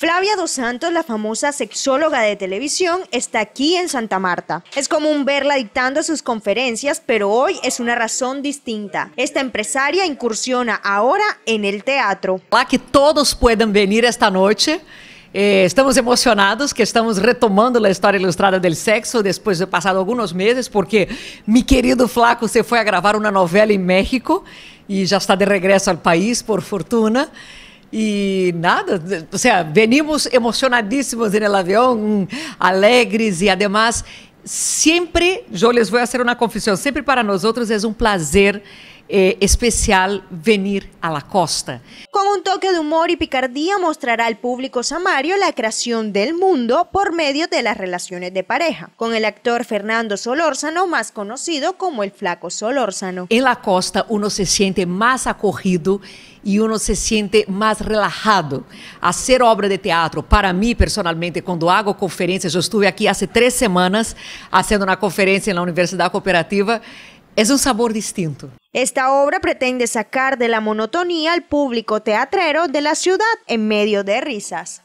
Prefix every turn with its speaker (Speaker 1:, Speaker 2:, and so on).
Speaker 1: Flavia Dos Santos, la famosa sexóloga de televisión, está aquí en Santa Marta. Es común verla dictando sus conferencias, pero hoy es una razón distinta. Esta empresaria
Speaker 2: incursiona ahora en el teatro. Para que todos puedan venir esta noche. Eh, estamos emocionados que estamos retomando la historia ilustrada del sexo después de pasado algunos meses, porque mi querido Flaco se fue a grabar una novela en México y ya está de regreso al país, por fortuna. E nada, ou seja, venimos emocionadíssimos em el avião alegres e, además sempre eu les vou a uma confissão, sempre para nós é um prazer eh, especial venir à la costa.
Speaker 1: un toque de humor y picardía mostrará al público samario la creación del mundo por medio de las relaciones de pareja, con el actor
Speaker 2: Fernando Solórzano, más conocido como el flaco Solórzano. En la costa uno se siente más acogido y uno se siente más relajado. Hacer obra de teatro, para mí personalmente, cuando hago conferencias, yo estuve aquí hace tres semanas haciendo una conferencia en la Universidad Cooperativa, es un sabor distinto. Esta obra pretende
Speaker 1: sacar de la monotonía al público teatrero de la ciudad en medio de risas.